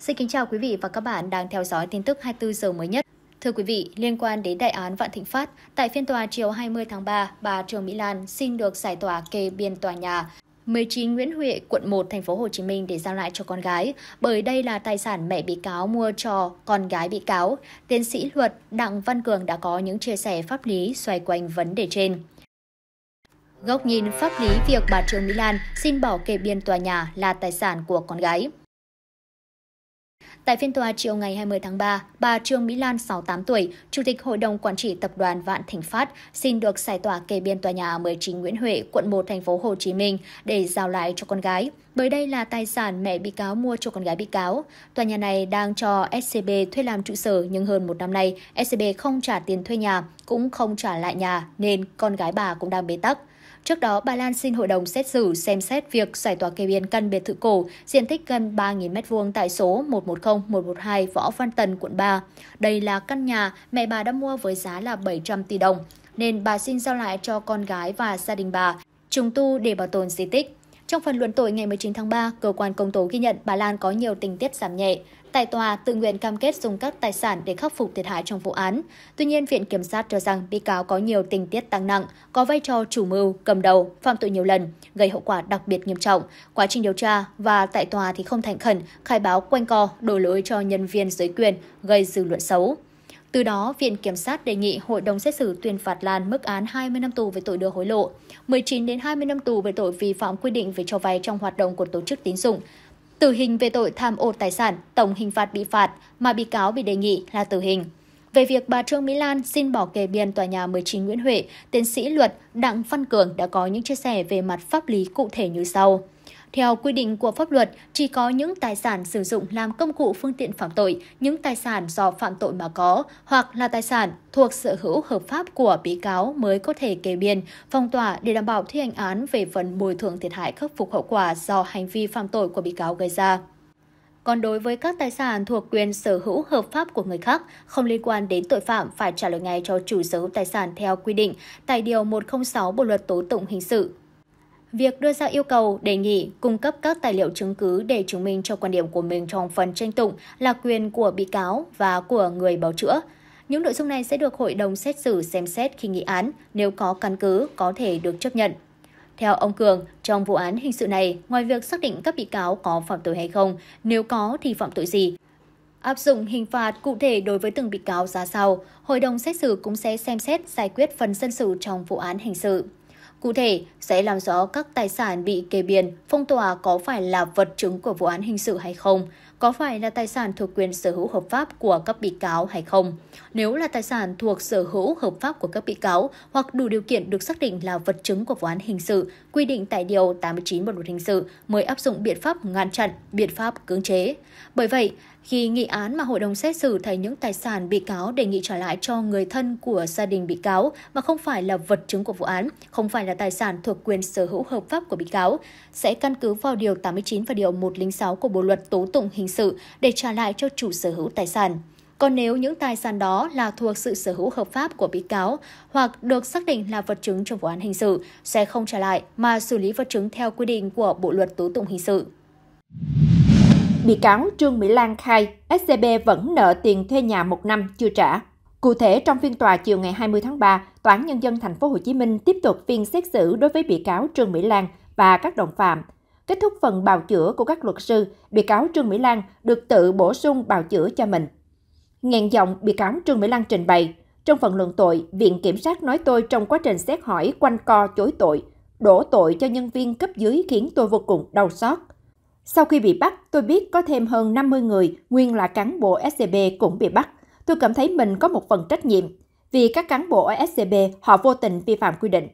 Xin kính chào quý vị và các bạn đang theo dõi tin tức 24 giờ mới nhất. Thưa quý vị, liên quan đến đại án Vạn Thịnh Phát, tại phiên tòa chiều 20 tháng 3, bà Trương Mỹ Lan xin được giải tỏa kê biên tòa nhà 19 Nguyễn Huệ, quận 1, thành phố Hồ Chí Minh để giao lại cho con gái, bởi đây là tài sản mẹ bị cáo mua cho con gái bị cáo. Tiến sĩ luật Đặng Văn Cường đã có những chia sẻ pháp lý xoay quanh vấn đề trên. Góc nhìn pháp lý việc bà Trương Mỹ Lan xin bỏ kê biên tòa nhà là tài sản của con gái. Tại phiên tòa chiều ngày 20 tháng 3, bà Trương Mỹ Lan, 68 tuổi, Chủ tịch Hội đồng Quản trị Tập đoàn Vạn Thịnh Phát, xin được giải tỏa kê biên tòa nhà 19 Nguyễn Huệ, quận 1, thành phố Hồ Chí Minh để giao lại cho con gái. Bởi đây là tài sản mẹ bị cáo mua cho con gái bị cáo. Tòa nhà này đang cho SCB thuê làm trụ sở nhưng hơn một năm nay, SCB không trả tiền thuê nhà, cũng không trả lại nhà nên con gái bà cũng đang bế tắc. Trước đó, Bà Lan xin hội đồng xét xử xem xét việc giải tỏa kê biên căn biệt thự cổ diện tích gần 3.000m2 tại số 110-112 Võ Văn Tần, quận 3. Đây là căn nhà mẹ bà đã mua với giá là 700 tỷ đồng, nên bà xin giao lại cho con gái và gia đình bà trùng tu để bảo tồn di tích. Trong phần luận tội ngày 19 tháng 3, cơ quan công tố ghi nhận bà Lan có nhiều tình tiết giảm nhẹ. Tại tòa, tự nguyện cam kết dùng các tài sản để khắc phục thiệt hại trong vụ án. Tuy nhiên, Viện Kiểm sát cho rằng bị cáo có nhiều tình tiết tăng nặng, có vai trò chủ mưu, cầm đầu, phạm tội nhiều lần, gây hậu quả đặc biệt nghiêm trọng. Quá trình điều tra và tại tòa thì không thành khẩn, khai báo quanh co, đổ lỗi cho nhân viên dưới quyền, gây dư luận xấu. Từ đó, Viện Kiểm sát đề nghị Hội đồng xét xử tuyên phạt Lan mức án 20 năm tù về tội đưa hối lộ, 19 đến 20 năm tù về tội vi phạm quy định về cho vay trong hoạt động của tổ chức tín dụng, tử hình về tội tham ô tài sản, tổng hình phạt bị phạt mà bị cáo bị đề nghị là tử hình. Về việc bà Trương Mỹ Lan xin bỏ kê biên tòa nhà 19 Nguyễn Huệ, tiến sĩ luật Đặng Văn Cường đã có những chia sẻ về mặt pháp lý cụ thể như sau. Theo quy định của pháp luật, chỉ có những tài sản sử dụng làm công cụ phương tiện phạm tội, những tài sản do phạm tội mà có, hoặc là tài sản thuộc sở hữu hợp pháp của bị cáo mới có thể kê biên, phong tỏa để đảm bảo thi hành án về phần bồi thường thiệt hại khắc phục hậu quả do hành vi phạm tội của bị cáo gây ra. Còn đối với các tài sản thuộc quyền sở hữu hợp pháp của người khác không liên quan đến tội phạm phải trả lời ngay cho chủ sở hữu tài sản theo quy định tại Điều 106 Bộ Luật Tố Tụng Hình sự Việc đưa ra yêu cầu, đề nghị, cung cấp các tài liệu chứng cứ để chứng minh cho quan điểm của mình trong phần tranh tụng là quyền của bị cáo và của người báo chữa. Những nội dung này sẽ được hội đồng xét xử xem xét khi nghị án, nếu có căn cứ có thể được chấp nhận. Theo ông Cường, trong vụ án hình sự này, ngoài việc xác định các bị cáo có phạm tội hay không, nếu có thì phạm tội gì, áp dụng hình phạt cụ thể đối với từng bị cáo ra sao, hội đồng xét xử cũng sẽ xem xét giải quyết phần dân sự trong vụ án hình sự. Cụ thể, sẽ làm rõ các tài sản bị kê biên, phong tỏa có phải là vật chứng của vụ án hình sự hay không, có phải là tài sản thuộc quyền sở hữu hợp pháp của các bị cáo hay không. Nếu là tài sản thuộc sở hữu hợp pháp của các bị cáo hoặc đủ điều kiện được xác định là vật chứng của vụ án hình sự, quy định tại Điều 89 Bộ Luật Hình sự mới áp dụng biện pháp ngăn chặn, biện pháp cưỡng chế. Bởi vậy, khi nghị án mà hội đồng xét xử thấy những tài sản bị cáo đề nghị trả lại cho người thân của gia đình bị cáo mà không phải là vật chứng của vụ án, không phải là tài sản thuộc quyền sở hữu hợp pháp của bị cáo, sẽ căn cứ vào Điều 89 và Điều 106 của Bộ Luật Tố Tụng Hình sự để trả lại cho chủ sở hữu tài sản. Còn nếu những tài sản đó là thuộc sự sở hữu hợp pháp của bị cáo hoặc được xác định là vật chứng trong vụ án hình sự, sẽ không trả lại mà xử lý vật chứng theo quy định của Bộ luật tố tụng hình sự. Bị cáo Trương Mỹ Lan khai SCB vẫn nợ tiền thuê nhà một năm chưa trả. Cụ thể, trong phiên tòa chiều ngày 20 tháng 3, Tòa án Nhân dân Thành phố Hồ Chí Minh tiếp tục phiên xét xử đối với bị cáo Trương Mỹ Lan và các đồng phạm. Kết thúc phần bào chữa của các luật sư, bị cáo Trương Mỹ Lan được tự bổ sung bào chữa cho mình. Ngẹn giọng, bị cáo Trương Mỹ Lan trình bày, trong phần luận tội, Viện Kiểm sát nói tôi trong quá trình xét hỏi quanh co chối tội, đổ tội cho nhân viên cấp dưới khiến tôi vô cùng đau xót. Sau khi bị bắt, tôi biết có thêm hơn 50 người nguyên là cán bộ SCB cũng bị bắt. Tôi cảm thấy mình có một phần trách nhiệm vì các cán bộ ở SCB họ vô tình vi phạm quy định.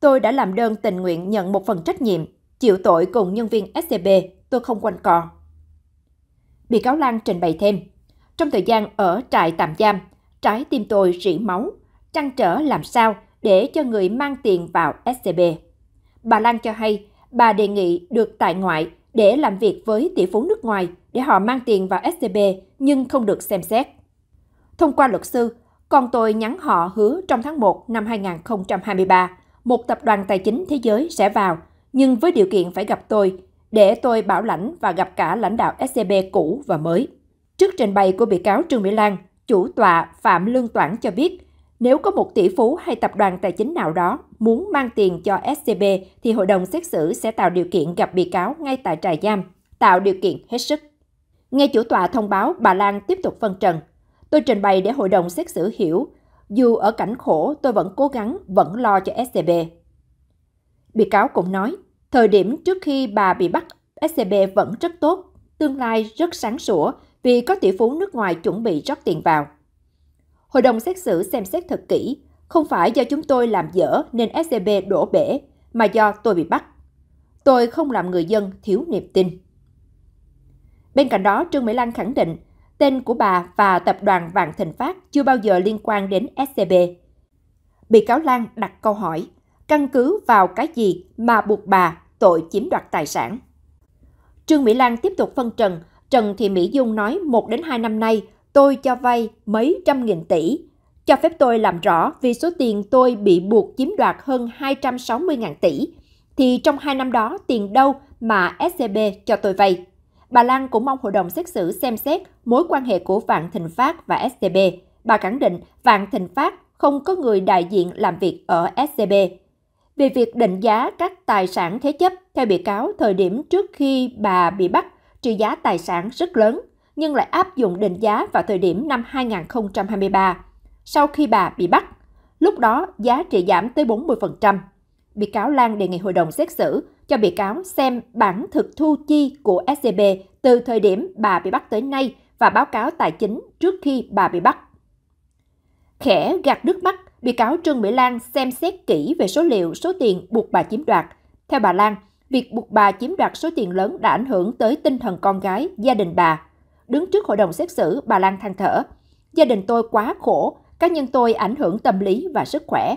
Tôi đã làm đơn tình nguyện nhận một phần trách nhiệm, chịu tội cùng nhân viên SCB, tôi không quanh co. Bị cáo Lan trình bày thêm, trong thời gian ở trại tạm giam, trái tim tôi rỉ máu, trăn trở làm sao để cho người mang tiền vào SCB. Bà Lan cho hay, bà đề nghị được tại ngoại để làm việc với tỷ phú nước ngoài để họ mang tiền vào SCB nhưng không được xem xét. Thông qua luật sư, con tôi nhắn họ hứa trong tháng 1 năm 2023, một tập đoàn tài chính thế giới sẽ vào, nhưng với điều kiện phải gặp tôi, để tôi bảo lãnh và gặp cả lãnh đạo SCB cũ và mới. Trước trình bày của bị cáo Trương Mỹ Lan, chủ tọa Phạm Lương Toản cho biết nếu có một tỷ phú hay tập đoàn tài chính nào đó muốn mang tiền cho SCB thì hội đồng xét xử sẽ tạo điều kiện gặp bị cáo ngay tại trại giam, tạo điều kiện hết sức. Nghe chủ tọa thông báo, bà Lan tiếp tục phân trần. Tôi trình bày để hội đồng xét xử hiểu, dù ở cảnh khổ tôi vẫn cố gắng, vẫn lo cho SCB. Bị cáo cũng nói, thời điểm trước khi bà bị bắt, SCB vẫn rất tốt, tương lai rất sáng sủa vì có tỷ phú nước ngoài chuẩn bị rót tiền vào. Hội đồng xét xử xem xét thật kỹ, không phải do chúng tôi làm dở nên SCB đổ bể, mà do tôi bị bắt. Tôi không làm người dân thiếu niềm tin. Bên cạnh đó, Trương Mỹ Lan khẳng định tên của bà và tập đoàn Vạn Thịnh Phát chưa bao giờ liên quan đến SCB. Bị cáo Lan đặt câu hỏi, căn cứ vào cái gì mà buộc bà tội chiếm đoạt tài sản? Trương Mỹ Lan tiếp tục phân trần, Trần Thị Mỹ Dung nói 1 đến 2 năm nay tôi cho vay mấy trăm nghìn tỷ. Cho phép tôi làm rõ vì số tiền tôi bị buộc chiếm đoạt hơn 260.000 tỷ, thì trong hai năm đó tiền đâu mà SCB e cho tôi vay? Bà Lan cũng mong hội đồng xét xử xem xét mối quan hệ của Vạn Thịnh Phát và SCB. E bà khẳng định Vạn Thịnh Phát không có người đại diện làm việc ở SCB. E Về việc định giá các tài sản thế chấp, theo bị cáo, thời điểm trước khi bà bị bắt, trị giá tài sản rất lớn – nhưng lại áp dụng định giá vào thời điểm năm 2023, sau khi bà bị bắt. Lúc đó, giá trị giảm tới 40%. Bị cáo Lan đề nghị hội đồng xét xử cho bị cáo xem bản thực thu chi của SCB từ thời điểm bà bị bắt tới nay và báo cáo tài chính trước khi bà bị bắt. Khẽ gạt nước mắt, bị cáo Trương Mỹ Lan xem xét kỹ về số liệu số tiền buộc bà chiếm đoạt. Theo bà Lan, việc buộc bà chiếm đoạt số tiền lớn đã ảnh hưởng tới tinh thần con gái, gia đình bà đứng trước hội đồng xét xử, bà Lan than thở. Gia đình tôi quá khổ, cá nhân tôi ảnh hưởng tâm lý và sức khỏe.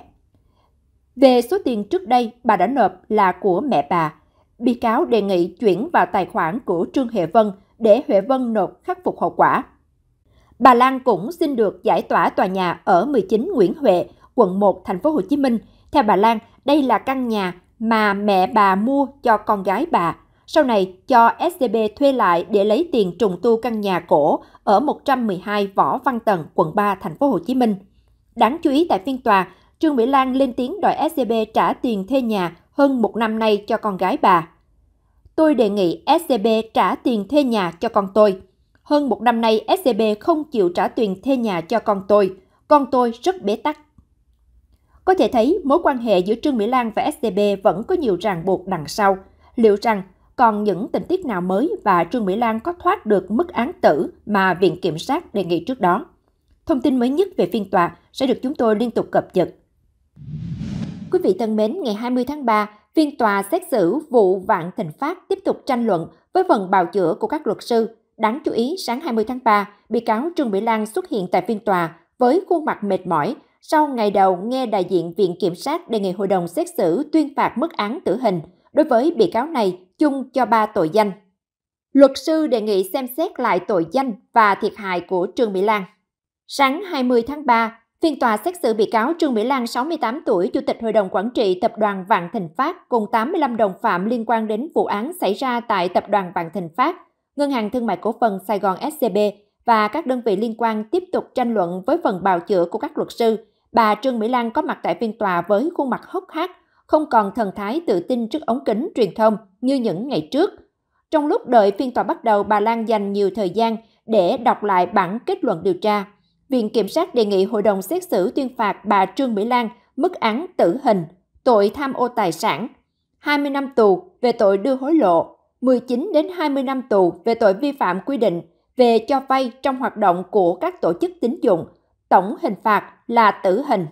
Về số tiền trước đây bà đã nộp là của mẹ bà. Bị cáo đề nghị chuyển vào tài khoản của Trương Huệ Vân để Huệ Vân nộp khắc phục hậu quả. Bà Lan cũng xin được giải tỏa tòa nhà ở 19 Nguyễn Huệ, quận 1, thành phố Hồ Chí Minh. Theo bà Lan, đây là căn nhà mà mẹ bà mua cho con gái bà sau này cho SCB thuê lại để lấy tiền trùng tu căn nhà cổ ở 112 Võ Văn Tần, quận 3, thành phố Hồ Chí Minh. Đáng chú ý tại phiên tòa, Trương Mỹ Lan lên tiếng đòi SCB trả tiền thuê nhà hơn một năm nay cho con gái bà. Tôi đề nghị SCB trả tiền thuê nhà cho con tôi. Hơn một năm nay, SCB không chịu trả tiền thuê nhà cho con tôi. Con tôi rất bế tắc. Có thể thấy mối quan hệ giữa Trương Mỹ Lan và SCB vẫn có nhiều ràng buộc đằng sau. Liệu rằng còn những tình tiết nào mới và Trương Mỹ Lan có thoát được mức án tử mà Viện Kiểm sát đề nghị trước đó. Thông tin mới nhất về phiên tòa sẽ được chúng tôi liên tục cập nhật. Quý vị thân mến, ngày 20 tháng 3, phiên tòa xét xử vụ Vạn Thịnh Phát tiếp tục tranh luận với phần bào chữa của các luật sư. Đáng chú ý, sáng 20 tháng 3, bị cáo Trương Mỹ Lan xuất hiện tại phiên tòa với khuôn mặt mệt mỏi sau ngày đầu nghe đại diện Viện Kiểm sát đề nghị hội đồng xét xử tuyên phạt mức án tử hình – Đối với bị cáo này, chung cho ba tội danh. Luật sư đề nghị xem xét lại tội danh và thiệt hại của Trương Mỹ Lan. Sáng 20 tháng 3, phiên tòa xét xử bị cáo Trương Mỹ Lan 68 tuổi, Chủ tịch Hội đồng Quản trị Tập đoàn Vạn Thịnh Phát cùng 85 đồng phạm liên quan đến vụ án xảy ra tại Tập đoàn Vạn Thịnh Phát, Ngân hàng Thương mại Cổ phần Sài Gòn SCB và các đơn vị liên quan tiếp tục tranh luận với phần bào chữa của các luật sư. Bà Trương Mỹ Lan có mặt tại phiên tòa với khuôn mặt hốc hác, không còn thần thái tự tin trước ống kính truyền thông như những ngày trước. Trong lúc đợi phiên tòa bắt đầu, bà Lan dành nhiều thời gian để đọc lại bản kết luận điều tra. Viện Kiểm sát đề nghị hội đồng xét xử tuyên phạt bà Trương Mỹ Lan mức án tử hình, tội tham ô tài sản, 20 năm tù về tội đưa hối lộ, 19 đến 20 năm tù về tội vi phạm quy định về cho vay trong hoạt động của các tổ chức tín dụng, tổng hình phạt là tử hình.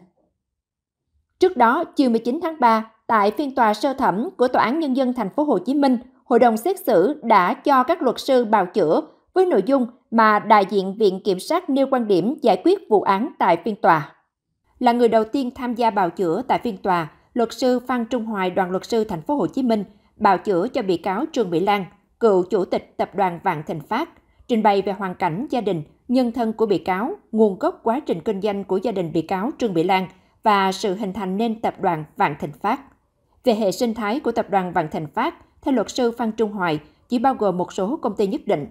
Trước đó, chiều 19 tháng 3, tại phiên tòa sơ thẩm của Tòa án Nhân dân Thành phố Hồ Chí Minh, hội đồng xét xử đã cho các luật sư bào chữa với nội dung mà đại diện Viện Kiểm sát nêu quan điểm giải quyết vụ án tại phiên tòa. Là người đầu tiên tham gia bào chữa tại phiên tòa, luật sư Phan Trung Hoài đoàn luật sư Thành phố Hồ Chí Minh bào chữa cho bị cáo Trương Mỹ Lan, cựu chủ tịch tập đoàn Vạn Thịnh Phát, trình bày về hoàn cảnh gia đình, nhân thân của bị cáo, nguồn gốc quá trình kinh doanh của gia đình bị cáo Trương Mỹ Lan – và sự hình thành nên tập đoàn Vạn Thịnh Phát. Về hệ sinh thái của tập đoàn Vạn Thịnh Phát, theo luật sư Phan Trung Hoài, chỉ bao gồm một số công ty nhất định.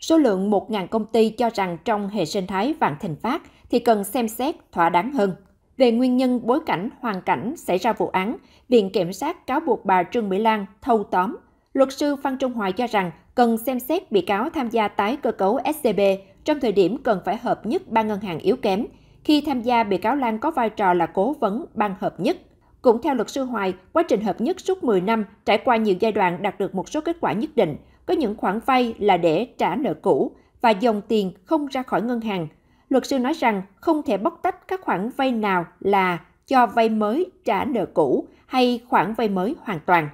Số lượng 1.000 công ty cho rằng trong hệ sinh thái Vạn Thịnh Phát thì cần xem xét thỏa đáng hơn. Về nguyên nhân, bối cảnh, hoàn cảnh xảy ra vụ án, Viện Kiểm sát cáo buộc bà Trương Mỹ Lan thâu tóm. Luật sư Phan Trung Hoài cho rằng cần xem xét bị cáo tham gia tái cơ cấu SCB trong thời điểm cần phải hợp nhất ba ngân hàng yếu kém khi tham gia, bị cáo Lan có vai trò là cố vấn ban hợp nhất. Cũng theo luật sư Hoài, quá trình hợp nhất suốt 10 năm trải qua nhiều giai đoạn đạt được một số kết quả nhất định. Có những khoản vay là để trả nợ cũ và dòng tiền không ra khỏi ngân hàng. Luật sư nói rằng không thể bóc tách các khoản vay nào là cho vay mới trả nợ cũ hay khoản vay mới hoàn toàn.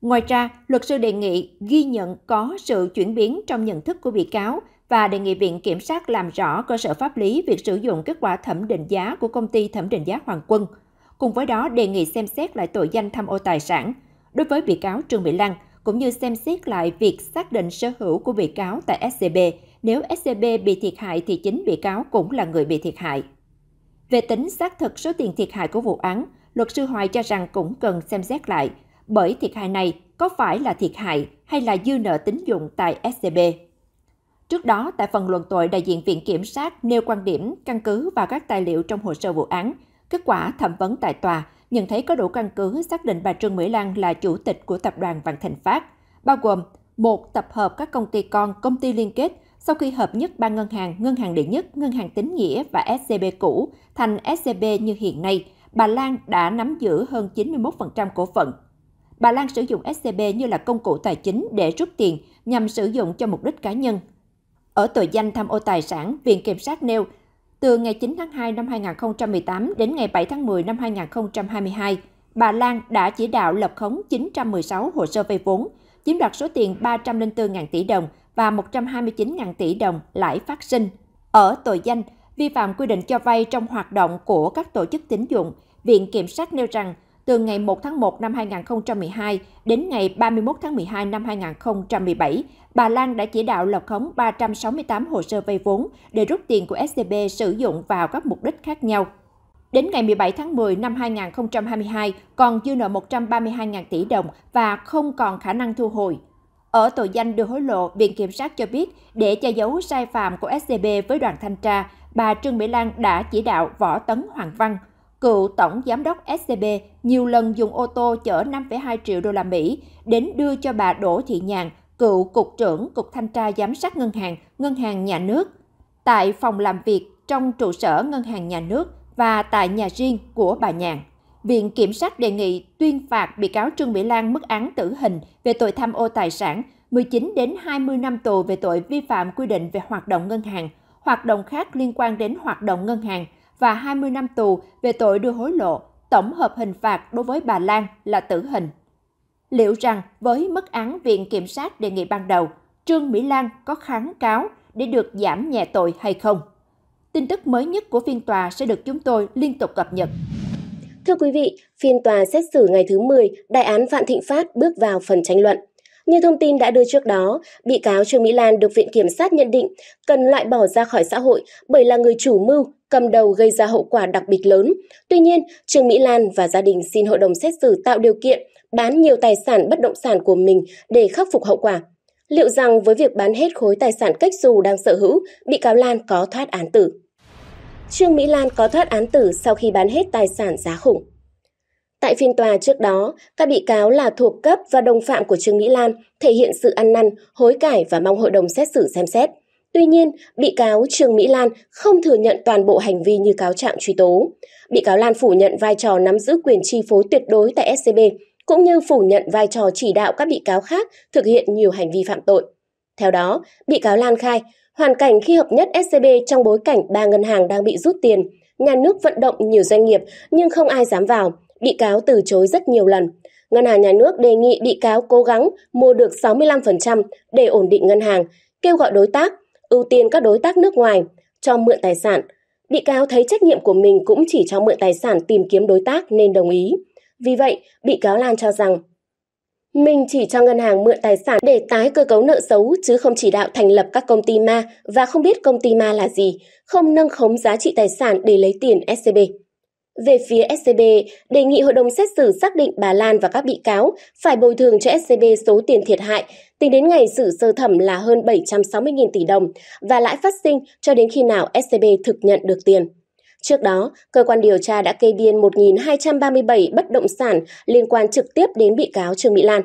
Ngoài ra, luật sư đề nghị ghi nhận có sự chuyển biến trong nhận thức của bị cáo và đề nghị Viện Kiểm sát làm rõ cơ sở pháp lý việc sử dụng kết quả thẩm định giá của công ty thẩm định giá Hoàng Quân. Cùng với đó, đề nghị xem xét lại tội danh tham ô tài sản đối với bị cáo Trương Mỹ Lan, cũng như xem xét lại việc xác định sở hữu của bị cáo tại SCB. Nếu SCB bị thiệt hại thì chính bị cáo cũng là người bị thiệt hại. Về tính xác thực số tiền thiệt hại của vụ án, luật sư Hoài cho rằng cũng cần xem xét lại, bởi thiệt hại này có phải là thiệt hại hay là dư nợ tín dụng tại SCB. Trước đó, tại phần luận tội, đại diện Viện Kiểm sát nêu quan điểm căn cứ và các tài liệu trong hồ sơ vụ án. Kết quả thẩm vấn tại tòa nhận thấy có đủ căn cứ xác định bà Trương Mỹ Lan là chủ tịch của tập đoàn Vạn Thịnh Phát, bao gồm một tập hợp các công ty con, công ty liên kết sau khi hợp nhất ba ngân hàng, Ngân hàng Đệ Nhất, Ngân hàng Tín Nghĩa và SCB cũ thành SCB như hiện nay, bà Lan đã nắm giữ hơn 91% cổ phận. Bà Lan sử dụng SCB như là công cụ tài chính để rút tiền nhằm sử dụng cho mục đích cá nhân, ở tội danh tham ô tài sản, Viện Kiểm sát nêu từ ngày 9 tháng 2 năm 2018 đến ngày 7 tháng 10 năm 2022, bà Lan đã chỉ đạo lập khống 916 hồ sơ vay vốn, chiếm đoạt số tiền 304.000 tỷ đồng và 129.000 tỷ đồng lãi phát sinh. Ở tội danh vi phạm quy định cho vay trong hoạt động của các tổ chức tín dụng, Viện Kiểm sát nêu rằng từ ngày 1 tháng 1 năm 2012 đến ngày 31 tháng 12 năm 2017, bà Lan đã chỉ đạo lập khống 368 hồ sơ vay vốn để rút tiền của SCB sử dụng vào các mục đích khác nhau. Đến ngày 17 tháng 10 năm 2022, còn dư nợ 132.000 tỷ đồng và không còn khả năng thu hồi. Ở tội danh đưa hối lộ, Viện Kiểm sát cho biết để che giấu sai phạm của SCB với đoàn thanh tra, bà Trương Mỹ Lan đã chỉ đạo Võ Tấn Hoàng Văn, cựu tổng giám đốc SCB nhiều lần dùng ô tô chở 5,2 triệu đô la Mỹ đến đưa cho bà Đỗ Thị Nhàn, cựu cục trưởng cục thanh tra giám sát ngân hàng, ngân hàng nhà nước tại phòng làm việc trong trụ sở ngân hàng nhà nước và tại nhà riêng của bà Nhàn. Viện Kiểm sát đề nghị tuyên phạt bị cáo Trương Mỹ Lan mức án tử hình về tội tham ô tài sản, 19 đến 20 năm tù về tội vi phạm quy định về hoạt động ngân hàng, hoạt động khác liên quan đến hoạt động ngân hàng – và 20 năm tù về tội đưa hối lộ, tổng hợp hình phạt đối với bà Lan là tử hình. Liệu rằng với mức án Viện Kiểm sát đề nghị ban đầu, Trương Mỹ Lan có kháng cáo để được giảm nhẹ tội hay không? Tin tức mới nhất của phiên tòa sẽ được chúng tôi liên tục cập nhật. Thưa quý vị, phiên tòa xét xử ngày thứ 10, đại án Phạm Thịnh Phát bước vào phần tranh luận. Như thông tin đã đưa trước đó, bị cáo Trương Mỹ Lan được Viện Kiểm sát nhận định cần loại bỏ ra khỏi xã hội bởi là người chủ mưu, cầm đầu gây ra hậu quả đặc biệt lớn. Tuy nhiên, Trương Mỹ Lan và gia đình xin hội đồng xét xử tạo điều kiện bán nhiều tài sản bất động sản của mình để khắc phục hậu quả. Liệu rằng với việc bán hết khối tài sản cách dù đang sở hữu, bị cáo Lan có thoát án tử? Trương Mỹ Lan có thoát án tử sau khi bán hết tài sản giá khủng. Tại phiên tòa trước đó, các bị cáo là thuộc cấp và đồng phạm của Trương Mỹ Lan thể hiện sự ăn năn, hối cải và mong hội đồng xét xử xem xét. Tuy nhiên, bị cáo Trương Mỹ Lan không thừa nhận toàn bộ hành vi như cáo trạng truy tố. Bị cáo Lan phủ nhận vai trò nắm giữ quyền chi phối tuyệt đối tại SCB, cũng như phủ nhận vai trò chỉ đạo các bị cáo khác thực hiện nhiều hành vi phạm tội. Theo đó, bị cáo Lan khai, hoàn cảnh khi hợp nhất SCB trong bối cảnh ba ngân hàng đang bị rút tiền, nhà nước vận động nhiều doanh nghiệp nhưng không ai dám vào, bị cáo từ chối rất nhiều lần. Ngân hàng nhà nước đề nghị bị cáo cố gắng mua được 65% để ổn định ngân hàng, kêu gọi đối tác, ưu tiên các đối tác nước ngoài, cho mượn tài sản. Bị cáo thấy trách nhiệm của mình cũng chỉ cho mượn tài sản tìm kiếm đối tác nên đồng ý. Vì vậy, bị cáo Lan cho rằng mình chỉ cho ngân hàng mượn tài sản để tái cơ cấu nợ xấu chứ không chỉ đạo thành lập các công ty ma và không biết công ty ma là gì, không nâng khống giá trị tài sản để lấy tiền SCB. Về phía SCB, đề nghị hội đồng xét xử xác định bà Lan và các bị cáo phải bồi thường cho SCB số tiền thiệt hại tính đến ngày xử sơ thẩm là hơn 760.000 tỷ đồng và lãi phát sinh cho đến khi nào SCB thực nhận được tiền. Trước đó, cơ quan điều tra đã kê biên 1.237 bất động sản liên quan trực tiếp đến bị cáo Trương Mỹ Lan.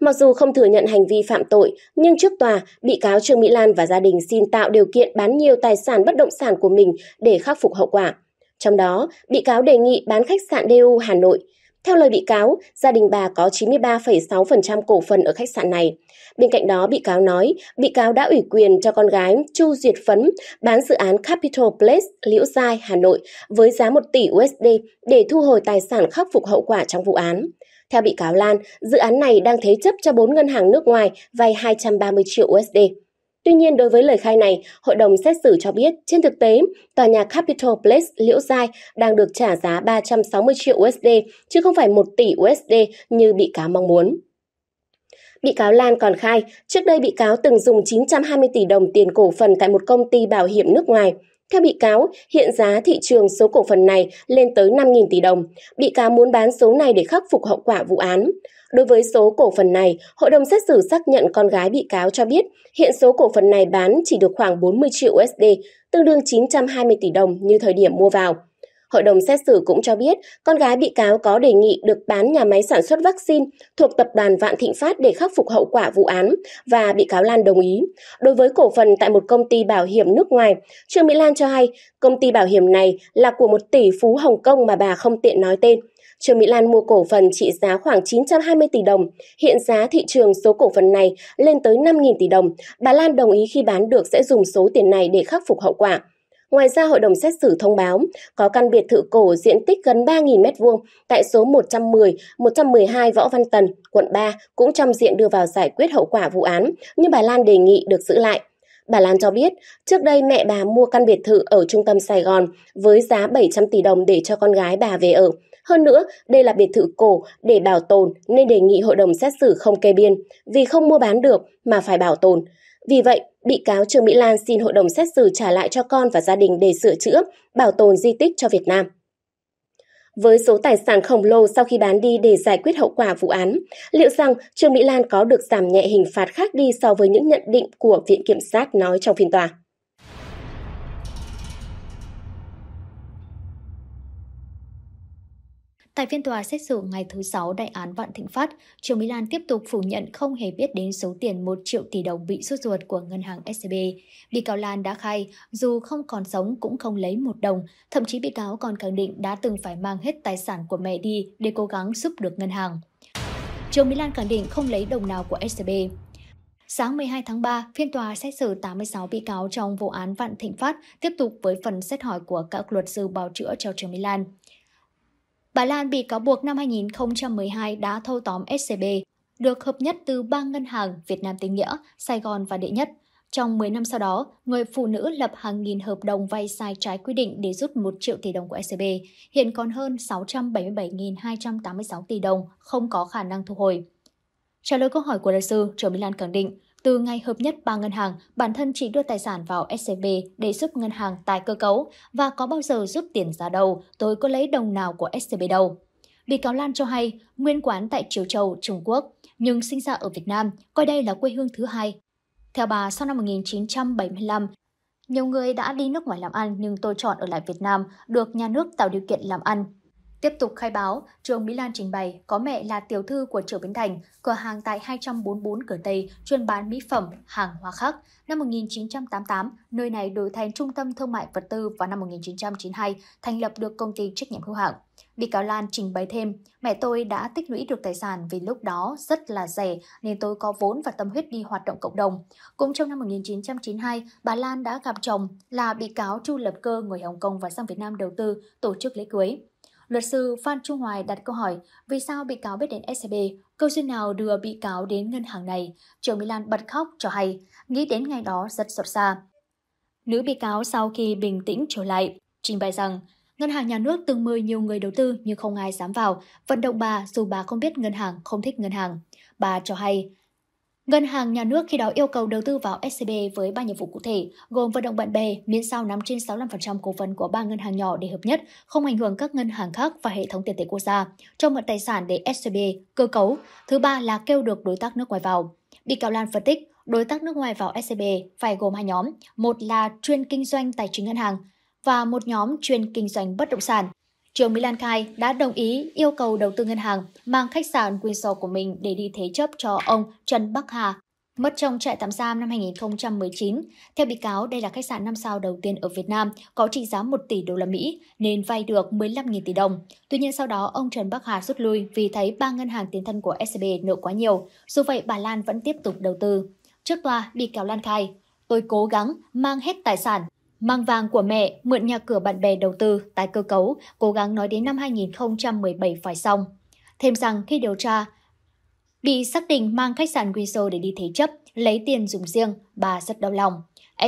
Mặc dù không thừa nhận hành vi phạm tội, nhưng trước tòa, bị cáo Trương Mỹ Lan và gia đình xin tạo điều kiện bán nhiều tài sản bất động sản của mình để khắc phục hậu quả. Trong đó, bị cáo đề nghị bán khách sạn DU Hà Nội. Theo lời bị cáo, gia đình bà có 93,6% cổ phần ở khách sạn này. Bên cạnh đó, bị cáo nói, bị cáo đã ủy quyền cho con gái Chu Duyệt Phấn bán dự án Capital Place Liễu Giai, Hà Nội với giá 1 tỷ USD để thu hồi tài sản khắc phục hậu quả trong vụ án. Theo bị cáo Lan, dự án này đang thế chấp cho 4 ngân hàng nước ngoài vay 230 triệu USD. Tuy nhiên, đối với lời khai này, hội đồng xét xử cho biết trên thực tế, tòa nhà Capital Place Liễu Giai đang được trả giá 360 triệu USD, chứ không phải 1 tỷ USD như bị cáo mong muốn. Bị cáo Lan còn khai, trước đây bị cáo từng dùng 920 tỷ đồng tiền cổ phần tại một công ty bảo hiểm nước ngoài. Theo bị cáo, hiện giá thị trường số cổ phần này lên tới 5.000 tỷ đồng. Bị cáo muốn bán số này để khắc phục hậu quả vụ án. Đối với số cổ phần này, hội đồng xét xử xác nhận con gái bị cáo cho biết hiện số cổ phần này bán chỉ được khoảng 40 triệu USD, tương đương 920 tỷ đồng như thời điểm mua vào. Hội đồng xét xử cũng cho biết con gái bị cáo có đề nghị được bán nhà máy sản xuất vaccine thuộc tập đoàn Vạn Thịnh Phát để khắc phục hậu quả vụ án và bị cáo Lan đồng ý. Đối với cổ phần tại một công ty bảo hiểm nước ngoài, Trương Mỹ Lan cho hay công ty bảo hiểm này là của một tỷ phú Hồng Kông mà bà không tiện nói tên. Trương Mỹ Lan mua cổ phần trị giá khoảng 920 tỷ đồng, hiện giá thị trường số cổ phần này lên tới 5.000 tỷ đồng. Bà Lan đồng ý khi bán được sẽ dùng số tiền này để khắc phục hậu quả. Ngoài ra, hội đồng xét xử thông báo có căn biệt thự cổ diện tích gần 3.000 m2 tại số 110, 112 Võ Văn Tần, quận 3 cũng trong diện đưa vào giải quyết hậu quả vụ án, nhưng bà Lan đề nghị được giữ lại. Bà Lan cho biết, trước đây mẹ bà mua căn biệt thự ở trung tâm Sài Gòn với giá 700 tỷ đồng để cho con gái bà về ở. Hơn nữa, đây là biệt thự cổ để bảo tồn nên đề nghị hội đồng xét xử không kê biên vì không mua bán được mà phải bảo tồn. Vì vậy, bị cáo Trương Mỹ Lan xin hội đồng xét xử trả lại cho con và gia đình để sửa chữa, bảo tồn di tích cho Việt Nam. Với số tài sản khổng lồ sau khi bán đi để giải quyết hậu quả vụ án, liệu rằng Trương Mỹ Lan có được giảm nhẹ hình phạt khác đi so với những nhận định của Viện Kiểm sát nói trong phiên tòa? Tại phiên tòa xét xử ngày thứ Sáu đại án Vạn Thịnh Phát, Trương Mỹ Lan tiếp tục phủ nhận không hề biết đến số tiền 1 triệu tỷ đồng bị rút ruột của ngân hàng SCB. E bị cáo Lan đã khai, dù không còn sống cũng không lấy một đồng, thậm chí bị cáo còn khẳng định đã từng phải mang hết tài sản của mẹ đi để cố gắng giúp được ngân hàng. Trương Mỹ Lan khẳng định không lấy đồng nào của SCB. E Sáng 12 tháng 3, phiên tòa xét xử 86 bị cáo trong vụ án Vạn Thịnh Phát tiếp tục với phần xét hỏi của các luật sư bào chữa cho Trương Mỹ Lan. Bà Lan bị cáo buộc năm 2012 đã thâu tóm SCB, được hợp nhất từ ba ngân hàng Việt Nam Tín Nghĩa, Sài Gòn và Đệ Nhất. Trong 10 năm sau đó, người phụ nữ lập hàng nghìn hợp đồng vay sai trái quy định để rút 1 triệu tỷ đồng của SCB, hiện còn hơn 677.286 tỷ đồng không có khả năng thu hồi. Trả lời câu hỏi của luật sư, Trương Mỹ Lan khẳng định, từ ngày hợp nhất ba ngân hàng, bản thân chỉ đưa tài sản vào SCB để giúp ngân hàng tái cơ cấu và có bao giờ giúp tiền ra đâu, tôi có lấy đồng nào của SCB đâu. Bị cáo Lan cho hay, nguyên quán tại Triều Châu, Trung Quốc, nhưng sinh ra ở Việt Nam, coi đây là quê hương thứ hai. Theo bà, sau năm 1975, nhiều người đã đi nước ngoài làm ăn nhưng tôi chọn ở lại Việt Nam, được nhà nước tạo điều kiện làm ăn, Tiếp tục khai báo, Trương Mỹ Lan trình bày có mẹ là tiểu thư của Triệu Bến Thành, cửa hàng tại 244 cửa Tây chuyên bán mỹ phẩm, hàng hóa khác. Năm 1988, nơi này đổi thành trung tâm thương mại vật tư vào năm 1992, thành lập được công ty trách nhiệm hữu hạn. Bị cáo Lan trình bày thêm, mẹ tôi đã tích lũy được tài sản vì lúc đó rất là rẻ nên tôi có vốn và tâm huyết đi hoạt động cộng đồng. Cũng trong năm 1992, bà Lan đã gặp chồng là bị cáo Chu Lập Cơ người Hồng Kông và sang Việt Nam đầu tư tổ chức lễ cưới. Luật sư Phan Trung Hoài đặt câu hỏi vì sao bị cáo biết đến SCB, câu duyên nào đưa bị cáo đến ngân hàng này. Trường Lan bật khóc cho hay, nghĩ đến ngày đó rất xót xa. Nữ bị cáo sau khi bình tĩnh trở lại, trình bày rằng Ngân hàng nhà nước từng mời nhiều người đầu tư nhưng không ai dám vào, vận động bà dù bà không biết ngân hàng, không thích ngân hàng. Bà cho hay, Ngân hàng nhà nước khi đó yêu cầu đầu tư vào SCB với ba nhiệm vụ cụ thể, gồm vận động bạn bè, miễn sao nắm trên 65% cổ phần của ba ngân hàng nhỏ để hợp nhất, không ảnh hưởng các ngân hàng khác và hệ thống tiền tệ quốc gia, cho mượn tài sản để SCB cơ cấu. Thứ ba là kêu được đối tác nước ngoài vào. Bị cáo Lan phân tích, đối tác nước ngoài vào SCB phải gồm hai nhóm, một là chuyên kinh doanh tài chính ngân hàng và một nhóm chuyên kinh doanh bất động sản. Trương Mỹ Lan khai đã đồng ý yêu cầu đầu tư ngân hàng mang khách sạn Windsor của mình để đi thế chấp cho ông Trần Bắc Hà, mất trong trại tạm giam năm 2019. Theo bị cáo, đây là khách sạn 5 sao đầu tiên ở Việt Nam có trị giá 1 tỷ đô la Mỹ nên vay được 15.000 tỷ đồng. Tuy nhiên sau đó, ông Trần Bắc Hà rút lui vì thấy ba ngân hàng tiền thân của SCB nợ quá nhiều. Dù vậy, bà Lan vẫn tiếp tục đầu tư. Trước tòa, bị cáo Lan khai, tôi cố gắng mang hết tài sản Mang vàng của mẹ, mượn nhà cửa bạn bè đầu tư, tái cơ cấu, cố gắng nói đến năm 2017 phải xong. Thêm rằng khi điều tra, bị xác định mang khách sạn Wiso để đi thế chấp, lấy tiền dùng riêng, bà rất đau lòng.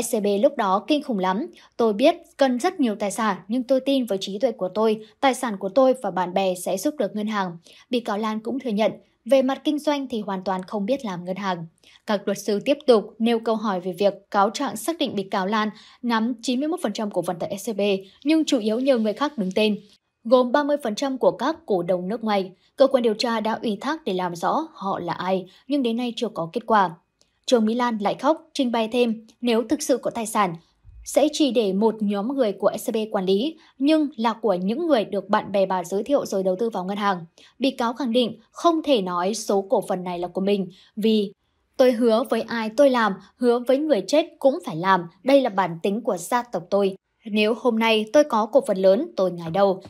SCB lúc đó kinh khủng lắm, tôi biết cần rất nhiều tài sản nhưng tôi tin với trí tuệ của tôi, tài sản của tôi và bạn bè sẽ giúp được ngân hàng. Bị cáo Lan cũng thừa nhận về mặt kinh doanh thì hoàn toàn không biết làm ngân hàng. Các luật sư tiếp tục nêu câu hỏi về việc cáo trạng xác định bị cáo Lan nắm 91% cổ phần tại SCB e nhưng chủ yếu nhờ người khác đứng tên, gồm 30% của các cổ đông nước ngoài. Cơ quan điều tra đã ủy thác để làm rõ họ là ai, nhưng đến nay chưa có kết quả. Trương Mỹ Lan lại khóc, trình bày thêm, nếu thực sự có tài sản, sẽ chỉ để một nhóm người của scb quản lý, nhưng là của những người được bạn bè bà giới thiệu rồi đầu tư vào ngân hàng. Bị cáo khẳng định không thể nói số cổ phần này là của mình vì Tôi hứa với ai tôi làm, hứa với người chết cũng phải làm, đây là bản tính của gia tộc tôi. Nếu hôm nay tôi có cổ phần lớn, tôi ngài đâu.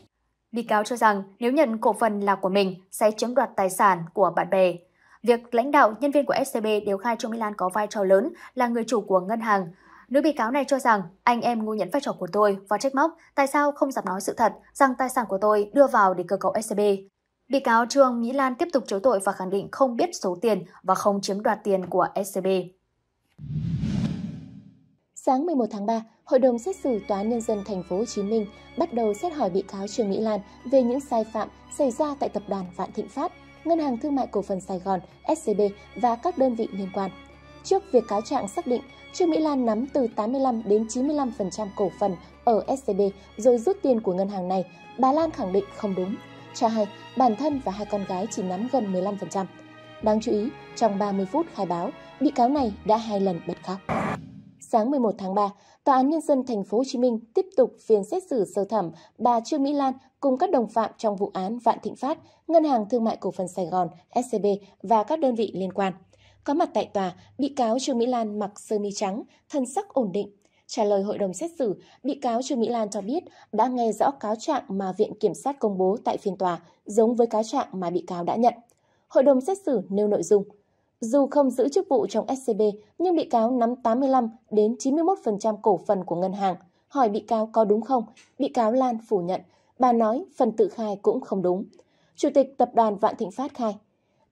Bị cáo cho rằng nếu nhận cổ phần là của mình sẽ chiếm đoạt tài sản của bạn bè. Việc lãnh đạo, nhân viên của SCB đều khai Trương Mỹ Lan có vai trò lớn là người chủ của ngân hàng. Nữ bị cáo này cho rằng anh em ngu nhận vai trò của tôi và trách móc tại sao không dám nói sự thật rằng tài sản của tôi đưa vào để cơ cấu SCB. Bị cáo Trương Mỹ Lan tiếp tục chối tội và khẳng định không biết số tiền và không chiếm đoạt tiền của SCB. Sáng 11 tháng 3, Hội đồng xét xử Tòa án nhân dân thành phố Hồ Chí Minh bắt đầu xét hỏi bị cáo Trương Mỹ Lan về những sai phạm xảy ra tại tập đoàn Vạn Thịnh Phát, Ngân hàng Thương mại Cổ phần Sài Gòn SCB và các đơn vị liên quan. Trước việc cáo trạng xác định Trương Mỹ Lan nắm từ 85 đến 95% cổ phần ở SCB rồi rút tiền của ngân hàng này, bà Lan khẳng định không đúng. Cho hay bản thân và hai con gái chỉ nắm gần 15%. Đáng chú ý, trong 30 phút khai báo, bị cáo này đã hai lần bật khóc. Sáng 11 tháng 3, Tòa án Nhân dân Thành phố Hồ Chí Minh tiếp tục phiên xét xử sơ thẩm bà Trương Mỹ Lan cùng các đồng phạm trong vụ án Vạn Thịnh Phát, Ngân hàng Thương mại Cổ phần Sài Gòn, SCB và các đơn vị liên quan. Có mặt tại tòa, bị cáo Trương Mỹ Lan mặc sơ mi trắng, thân sắc ổn định. Trả lời hội đồng xét xử, bị cáo Trương Mỹ Lan cho biết đã nghe rõ cáo trạng mà Viện Kiểm sát công bố tại phiên tòa, giống với cáo trạng mà bị cáo đã nhận. Hội đồng xét xử nêu nội dung. Dù không giữ chức vụ trong SCB, nhưng bị cáo nắm 85 đến 91% cổ phần của ngân hàng. Hỏi bị cáo có đúng không? Bị cáo Lan phủ nhận. Bà nói phần tự khai cũng không đúng. Chủ tịch tập đoàn Vạn Thịnh Phát khai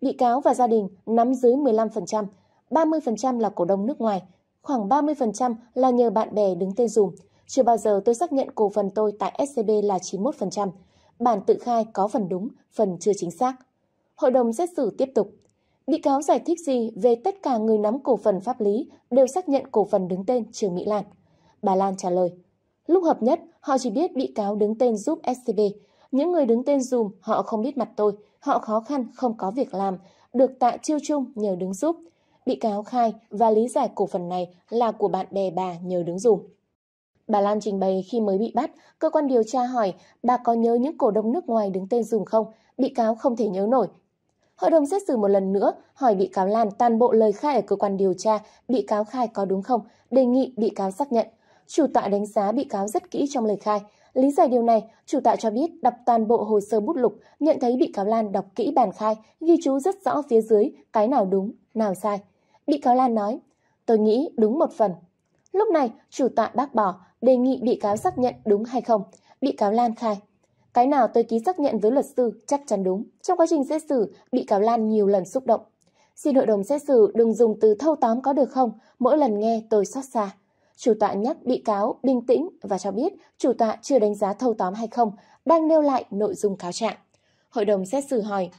bị cáo và gia đình nắm dưới 15%, 30% là cổ đông nước ngoài, khoảng 30% là nhờ bạn bè đứng tên dùm. Chưa bao giờ tôi xác nhận cổ phần tôi tại SCB là 91%. Bản tự khai có phần đúng, phần chưa chính xác. Hội đồng xét xử tiếp tục. Bị cáo giải thích gì về tất cả người nắm cổ phần pháp lý đều xác nhận cổ phần đứng tên Trương Mỹ Lan? Bà Lan trả lời. Lúc hợp nhất, họ chỉ biết bị cáo đứng tên giúp SCB. Những người đứng tên dùm họ không biết mặt tôi, Họ khó khăn không có việc làm, được tạ chiêu chung nhờ đứng giúp. Bị cáo khai và lý giải cổ phần này là của bạn bè bà nhờ đứng dùng Bà Lan trình bày khi mới bị bắt, cơ quan điều tra hỏi bà có nhớ những cổ đông nước ngoài đứng tên dùng không? Bị cáo không thể nhớ nổi. Hội đồng xét xử một lần nữa hỏi bị cáo Lan toàn bộ lời khai ở cơ quan điều tra, bị cáo khai có đúng không? Đề nghị bị cáo xác nhận. Chủ tọa đánh giá bị cáo rất kỹ trong lời khai, Lý giải điều này, chủ tọa cho biết đọc toàn bộ hồ sơ bút lục, nhận thấy bị cáo Lan đọc kỹ bản khai, ghi chú rất rõ phía dưới cái nào đúng, nào sai. Bị cáo Lan nói, tôi nghĩ đúng một phần. Lúc này, chủ tọa bác bỏ, đề nghị bị cáo xác nhận đúng hay không. Bị cáo Lan khai, cái nào tôi ký xác nhận với luật sư chắc chắn đúng. Trong quá trình xét xử, bị cáo Lan nhiều lần xúc động. Xin hội đồng xét xử đừng dùng từ thâu tóm có được không, mỗi lần nghe tôi xót xa chủ tọa nhắc bị cáo bình tĩnh và cho biết chủ tọa chưa đánh giá thâu tóm hay không, đang nêu lại nội dung cáo trạng. Hội đồng xét xử hỏi,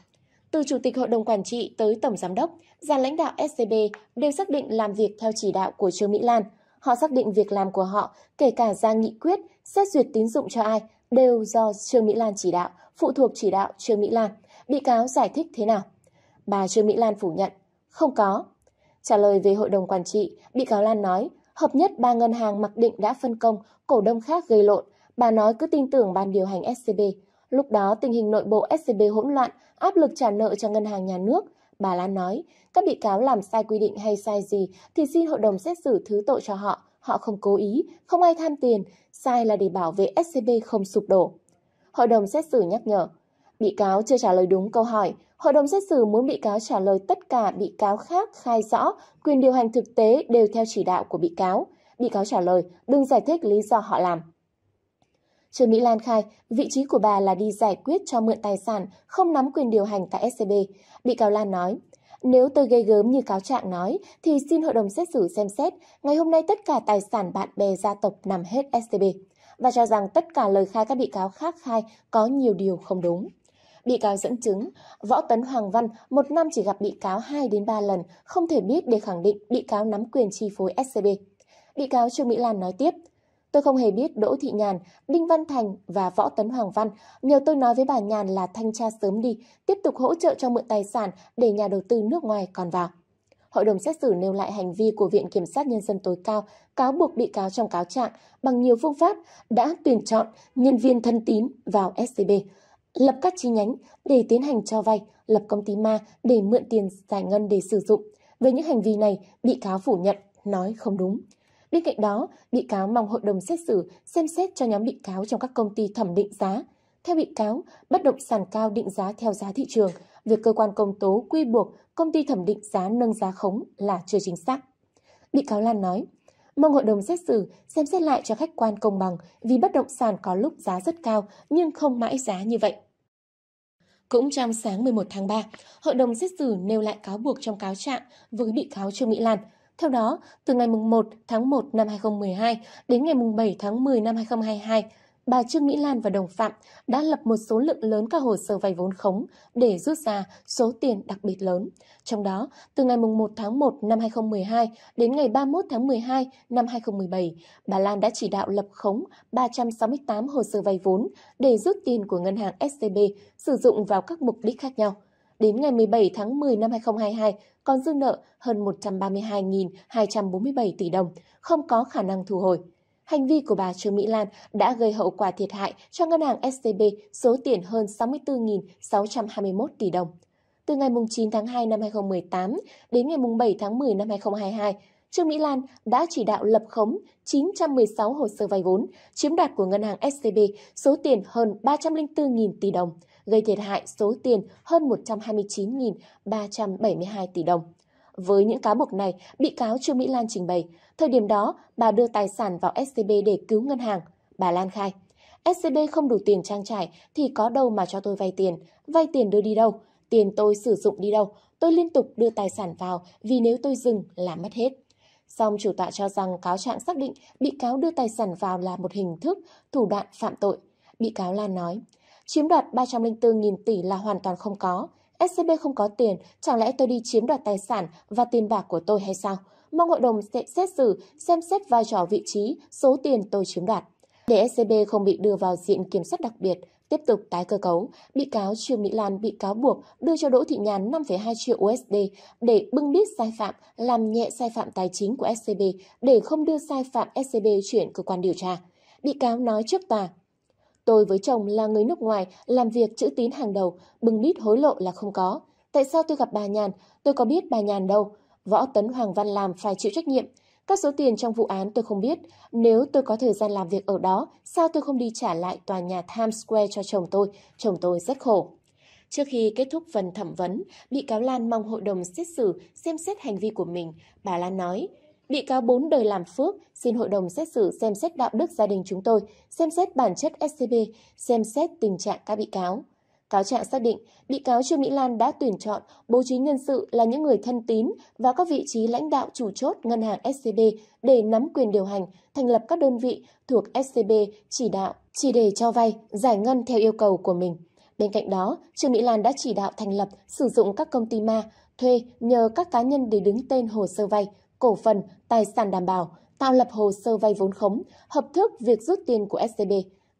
từ chủ tịch hội đồng quản trị tới tổng giám đốc, dàn lãnh đạo SCB đều xác định làm việc theo chỉ đạo của Trương Mỹ Lan. Họ xác định việc làm của họ, kể cả ra nghị quyết, xét duyệt tín dụng cho ai, đều do Trương Mỹ Lan chỉ đạo, phụ thuộc chỉ đạo Trương Mỹ Lan. Bị cáo giải thích thế nào? Bà Trương Mỹ Lan phủ nhận, không có. Trả lời về hội đồng quản trị, bị cáo Lan nói Hợp nhất ba ngân hàng mặc định đã phân công, cổ đông khác gây lộn. Bà nói cứ tin tưởng ban điều hành SCB. Lúc đó tình hình nội bộ SCB hỗn loạn, áp lực trả nợ cho ngân hàng nhà nước. Bà Lan nói, các bị cáo làm sai quy định hay sai gì thì xin hội đồng xét xử thứ tội cho họ. Họ không cố ý, không ai tham tiền, sai là để bảo vệ SCB không sụp đổ. Hội đồng xét xử nhắc nhở, Bị cáo chưa trả lời đúng câu hỏi, hội đồng xét xử muốn bị cáo trả lời tất cả bị cáo khác khai rõ quyền điều hành thực tế đều theo chỉ đạo của bị cáo. Bị cáo trả lời, đừng giải thích lý do họ làm. Trương Mỹ Lan khai, vị trí của bà là đi giải quyết cho mượn tài sản, không nắm quyền điều hành tại SCB. Bị cáo Lan nói, nếu tôi gây gớm như cáo trạng nói, thì xin hội đồng xét xử xem xét, ngày hôm nay tất cả tài sản bạn bè gia tộc nằm hết SCB. Và cho rằng tất cả lời khai các bị cáo khác khai có nhiều điều không đúng. Bị cáo dẫn chứng, Võ Tấn Hoàng Văn một năm chỉ gặp bị cáo 2 đến 3 lần, không thể biết để khẳng định bị cáo nắm quyền chi phối SCB. Bị cáo Trương Mỹ Lan nói tiếp, Tôi không hề biết Đỗ Thị Nhàn, Đinh Văn Thành và Võ Tấn Hoàng Văn. Nhờ tôi nói với bà Nhàn là thanh tra sớm đi, tiếp tục hỗ trợ cho mượn tài sản để nhà đầu tư nước ngoài còn vào. Hội đồng xét xử nêu lại hành vi của Viện Kiểm sát Nhân dân tối cao cáo buộc bị cáo trong cáo trạng bằng nhiều phương pháp đã tuyển chọn nhân viên thân tín vào SCB, lập các chi nhánh để tiến hành cho vay, lập công ty ma để mượn tiền giải ngân để sử dụng. Về những hành vi này, bị cáo phủ nhận, nói không đúng. Bên cạnh đó, bị cáo mong hội đồng xét xử xem xét cho nhóm bị cáo trong các công ty thẩm định giá. Theo bị cáo, bất động sản cao định giá theo giá thị trường, việc cơ quan công tố quy buộc công ty thẩm định giá nâng giá khống là chưa chính xác. Bị cáo Lan nói, mong hội đồng xét xử xem xét lại cho khách quan công bằng vì bất động sản có lúc giá rất cao nhưng không mãi giá như vậy. Cũng trong sáng 11 tháng 3, hội đồng xét xử nêu lại cáo buộc trong cáo trạng với bị cáo Trương Mỹ Lan. Theo đó, từ ngày 1 tháng 1 năm 2012 đến ngày 7 tháng 10 năm 2022, bà Trương Mỹ Lan và đồng phạm đã lập một số lượng lớn các hồ sơ vay vốn khống để rút ra số tiền đặc biệt lớn. Trong đó, từ ngày 1 tháng 1 năm 2012 đến ngày 31 tháng 12 năm 2017, bà Lan đã chỉ đạo lập khống 368 hồ sơ vay vốn để rút tiền của ngân hàng SCB sử dụng vào các mục đích khác nhau. Đến ngày 17 tháng 10 năm 2022, còn dư nợ hơn 132.247 tỷ đồng, không có khả năng thu hồi hành vi của bà Trương Mỹ Lan đã gây hậu quả thiệt hại cho ngân hàng SCB số tiền hơn 64.621 tỷ đồng. Từ ngày 9 tháng 2 năm 2018 đến ngày 7 tháng 10 năm 2022, Trương Mỹ Lan đã chỉ đạo lập khống 916 hồ sơ vay vốn, chiếm đoạt của ngân hàng SCB số tiền hơn 304.000 tỷ đồng, gây thiệt hại số tiền hơn 129.372 tỷ đồng. Với những cáo buộc này, bị cáo Trương Mỹ Lan trình bày, thời điểm đó bà đưa tài sản vào SCB để cứu ngân hàng. Bà Lan khai, SCB không đủ tiền trang trải thì có đâu mà cho tôi vay tiền, vay tiền đưa đi đâu, tiền tôi sử dụng đi đâu, tôi liên tục đưa tài sản vào vì nếu tôi dừng là mất hết. Song chủ tọa cho rằng cáo trạng xác định bị cáo đưa tài sản vào là một hình thức, thủ đoạn phạm tội. Bị cáo Lan nói, chiếm đoạt 304.000 tỷ là hoàn toàn không có, SCB không có tiền, chẳng lẽ tôi đi chiếm đoạt tài sản và tiền bạc của tôi hay sao? Mong hội đồng sẽ xét xử, xem xét vai trò vị trí, số tiền tôi chiếm đoạt. Để SCB không bị đưa vào diện kiểm soát đặc biệt, tiếp tục tái cơ cấu, bị cáo Trương Mỹ Lan bị cáo buộc đưa cho Đỗ Thị Nhàn 5,2 triệu USD để bưng bít sai phạm, làm nhẹ sai phạm tài chính của SCB để không đưa sai phạm SCB chuyển cơ quan điều tra. Bị cáo nói trước tòa, Tôi với chồng là người nước ngoài, làm việc chữ tín hàng đầu, bưng bít hối lộ là không có. Tại sao tôi gặp bà Nhàn? Tôi có biết bà Nhàn đâu. Võ Tấn Hoàng Văn làm phải chịu trách nhiệm. Các số tiền trong vụ án tôi không biết. Nếu tôi có thời gian làm việc ở đó, sao tôi không đi trả lại tòa nhà Times Square cho chồng tôi? Chồng tôi rất khổ. Trước khi kết thúc phần thẩm vấn, bị cáo Lan mong hội đồng xét xử xem xét hành vi của mình. Bà Lan nói, Bị cáo bốn đời làm phước, xin hội đồng xét xử xem xét đạo đức gia đình chúng tôi, xem xét bản chất SCB, xem xét tình trạng các bị cáo. Cáo trạng xác định, bị cáo Trương Mỹ Lan đã tuyển chọn, bố trí nhân sự là những người thân tín và các vị trí lãnh đạo chủ chốt ngân hàng SCB để nắm quyền điều hành, thành lập các đơn vị thuộc SCB chỉ đạo, chỉ để cho vay, giải ngân theo yêu cầu của mình. Bên cạnh đó, Trương Mỹ Lan đã chỉ đạo thành lập, sử dụng các công ty ma, thuê nhờ các cá nhân để đứng tên hồ sơ vay, cổ phần, tài sản đảm bảo, tạo lập hồ sơ vay vốn khống, hợp thức việc rút tiền của SCB,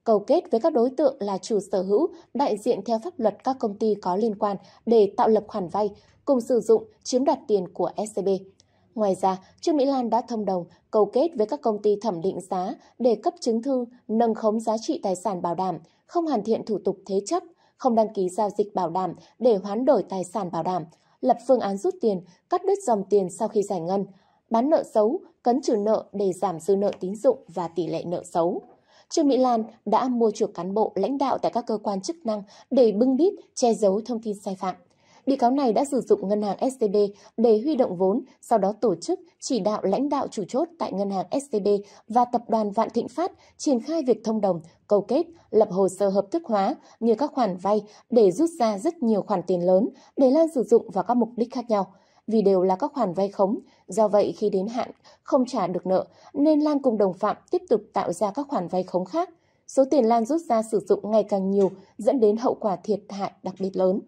cầu kết với các đối tượng là chủ sở hữu, đại diện theo pháp luật các công ty có liên quan để tạo lập khoản vay, cùng sử dụng chiếm đoạt tiền của SCB. Ngoài ra, Trương Mỹ Lan đã thông đồng cầu kết với các công ty thẩm định giá để cấp chứng thư nâng khống giá trị tài sản bảo đảm, không hoàn thiện thủ tục thế chấp, không đăng ký giao dịch bảo đảm để hoán đổi tài sản bảo đảm, lập phương án rút tiền, cắt đứt dòng tiền sau khi giải ngân, bán nợ xấu, cấn trừ nợ để giảm dư nợ tín dụng và tỷ lệ nợ xấu. Trương Mỹ Lan đã mua chuộc cán bộ lãnh đạo tại các cơ quan chức năng để bưng bít che giấu thông tin sai phạm. Bị cáo này đã sử dụng ngân hàng scb để huy động vốn, sau đó tổ chức chỉ đạo lãnh đạo chủ chốt tại ngân hàng scb và tập đoàn Vạn Thịnh Phát triển khai việc thông đồng, cầu kết, lập hồ sơ hợp thức hóa như các khoản vay để rút ra rất nhiều khoản tiền lớn để Lan sử dụng vào các mục đích khác nhau vì đều là các khoản vay khống. Do vậy khi đến hạn không trả được nợ nên Lan cùng đồng phạm tiếp tục tạo ra các khoản vay khống khác. Số tiền Lan rút ra sử dụng ngày càng nhiều dẫn đến hậu quả thiệt hại đặc biệt lớn.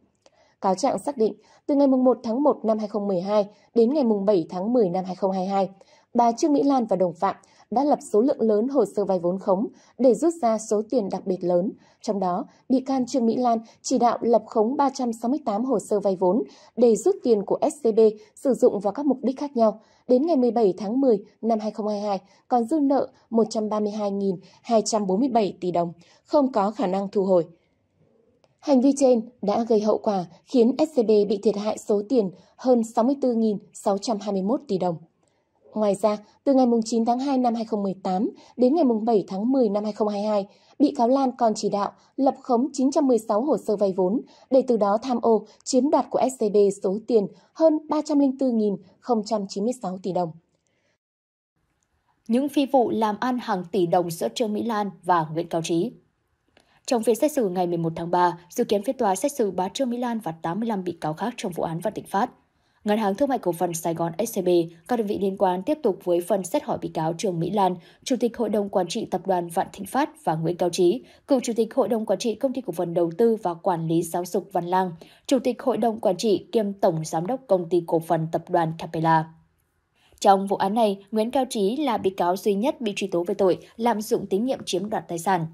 Cáo trạng xác định, từ ngày 1 tháng 1 năm 2012 đến ngày 7 tháng 10 năm 2022, bà Trương Mỹ Lan và đồng phạm đã lập số lượng lớn hồ sơ vay vốn khống để rút ra số tiền đặc biệt lớn. Trong đó, bị can Trương Mỹ Lan chỉ đạo lập khống 368 hồ sơ vay vốn để rút tiền của SCB sử dụng vào các mục đích khác nhau. Đến ngày 17 tháng 10 năm 2022, còn dư nợ 132.247 tỷ đồng, không có khả năng thu hồi. Hành vi trên đã gây hậu quả khiến SCB bị thiệt hại số tiền hơn 64.621 tỷ đồng. Ngoài ra, từ ngày 9 tháng 2 năm 2018 đến ngày 7 tháng 10 năm 2022, bị cáo Lan còn chỉ đạo lập khống 916 hồ sơ vay vốn để từ đó tham ô chiếm đoạt của SCB số tiền hơn 304.096 tỷ đồng. Những phi vụ làm ăn hàng tỷ đồng giữa Trương Mỹ Lan và Nguyễn Cao Trí trong phiên xét xử ngày 11 tháng 3, dự kiến phiên tòa xét xử bà Trương Mỹ Lan và 85 bị cáo khác trong vụ án Vạn Thịnh Phát. Ngân hàng Thương mại Cổ phần Sài Gòn SCB, các đơn vị liên quan tiếp tục với phần xét hỏi bị cáo Trương Mỹ Lan, Chủ tịch Hội đồng Quản trị Tập đoàn Vạn Thịnh Phát và Nguyễn Cao Trí, cựu Chủ tịch Hội đồng Quản trị Công ty Cổ phần Đầu tư và Quản lý Giáo dục Văn Lang, Chủ tịch Hội đồng Quản trị kiêm Tổng Giám đốc Công ty Cổ phần Tập đoàn Capella. Trong vụ án này, Nguyễn Cao Trí là bị cáo duy nhất bị truy tố về tội lạm dụng tín nhiệm chiếm đoạt tài sản.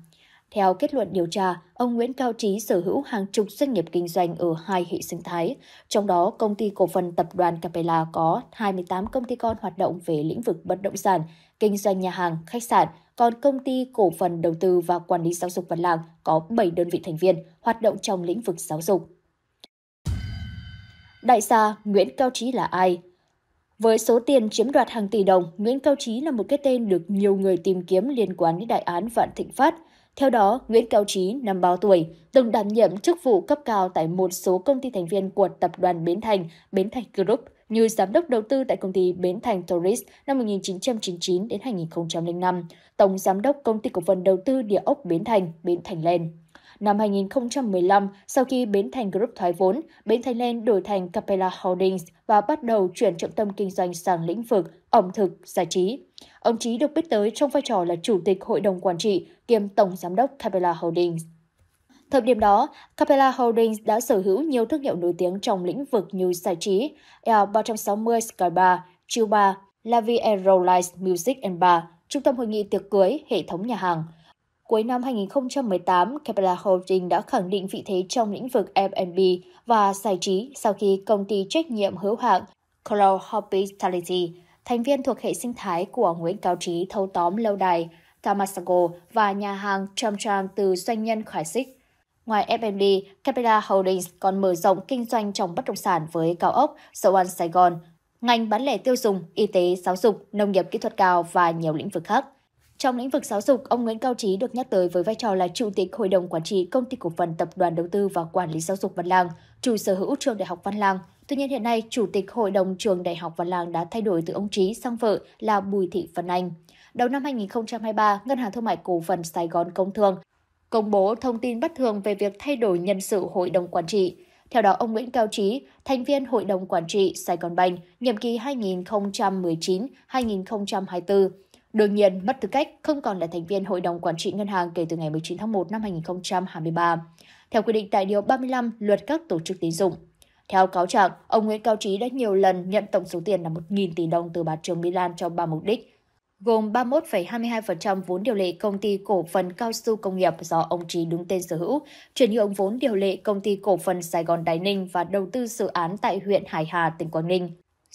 Theo kết luận điều tra, ông Nguyễn Cao Trí sở hữu hàng chục doanh nghiệp kinh doanh ở hai hệ sinh thái, trong đó công ty cổ phần tập đoàn Capella có 28 công ty con hoạt động về lĩnh vực bất động sản, kinh doanh nhà hàng, khách sạn, còn công ty cổ phần đầu tư và quản lý giáo dục Văn lang có 7 đơn vị thành viên hoạt động trong lĩnh vực giáo dục. Đại gia Nguyễn Cao Trí là ai? Với số tiền chiếm đoạt hàng tỷ đồng, Nguyễn Cao Trí là một cái tên được nhiều người tìm kiếm liên quan đến đại án Vạn Thịnh Phát – theo đó, Nguyễn Cao Trí, năm bao tuổi, từng đảm nhiệm chức vụ cấp cao tại một số công ty thành viên của tập đoàn Bến Thành, Bến Thành Group, như giám đốc đầu tư tại công ty Bến Thành Tourist năm 1999 đến 2005, tổng giám đốc công ty cổ phần đầu tư địa ốc Bến Thành, Bến Thành Lên. Năm 2015, sau khi Bến Thành Group thoái vốn, Bến Thành Land đổi thành Capella Holdings và bắt đầu chuyển trọng tâm kinh doanh sang lĩnh vực ẩm thực, giải trí. Ông chí được biết tới trong vai trò là Chủ tịch Hội đồng Quản trị kiêm Tổng Giám đốc Capella Holdings. Thời điểm đó, Capella Holdings đã sở hữu nhiều thương hiệu nổi tiếng trong lĩnh vực như giải trí, L360 Sky Bar, Chill Bar, La Vie Aerolines Music and Bar, Trung tâm Hội nghị tiệc cưới, hệ thống nhà hàng – Cuối năm 2018, Capella Holding đã khẳng định vị thế trong lĩnh vực F&B và giải trí sau khi công ty trách nhiệm hữu hạn Cloud Hospitality, thành viên thuộc hệ sinh thái của Nguyễn Cao Trí thâu tóm lâu đài Tamasago và nhà hàng Trầm Trang từ doanh nhân Khải Xích. Ngoài F&B, Capella Holdings còn mở rộng kinh doanh trong bất động sản với cao ốc Seoul Sài Gòn, ngành bán lẻ tiêu dùng, y tế, giáo dục, nông nghiệp kỹ thuật cao và nhiều lĩnh vực khác. Trong lĩnh vực giáo dục, ông Nguyễn Cao Trí được nhắc tới với vai trò là Chủ tịch Hội đồng Quản trị Công ty Cổ phần Tập đoàn Đầu tư và Quản lý Giáo dục Văn Lang, chủ sở hữu trường Đại học Văn Lang. Tuy nhiên hiện nay, Chủ tịch Hội đồng trường Đại học Văn Lang đã thay đổi từ ông Trí sang vợ là Bùi Thị Vân Anh. Đầu năm 2023, Ngân hàng Thương mại Cổ phần Sài Gòn Công Thương công bố thông tin bất thường về việc thay đổi nhân sự Hội đồng Quản trị. Theo đó, ông Nguyễn Cao Trí, thành viên Hội đồng Quản trị Sài Gòn Banh, nhiệm kỳ 2019-2024, Đương nhiên, mất tư cách không còn là thành viên Hội đồng Quản trị Ngân hàng kể từ ngày 19 tháng 1 năm 2023, theo quy định tại Điều 35 Luật các tổ chức tín dụng. Theo cáo trạng, ông Nguyễn Cao Trí đã nhiều lần nhận tổng số tiền là 1.000 tỷ đồng từ bà Trương Mỹ Lan cho ba mục đích, gồm 31,22% vốn điều lệ công ty cổ phần cao su công nghiệp do ông Trí đứng tên sở hữu, chuyển nhượng vốn điều lệ công ty cổ phần Sài Gòn Đài Ninh và đầu tư dự án tại huyện Hải Hà, tỉnh Quảng Ninh.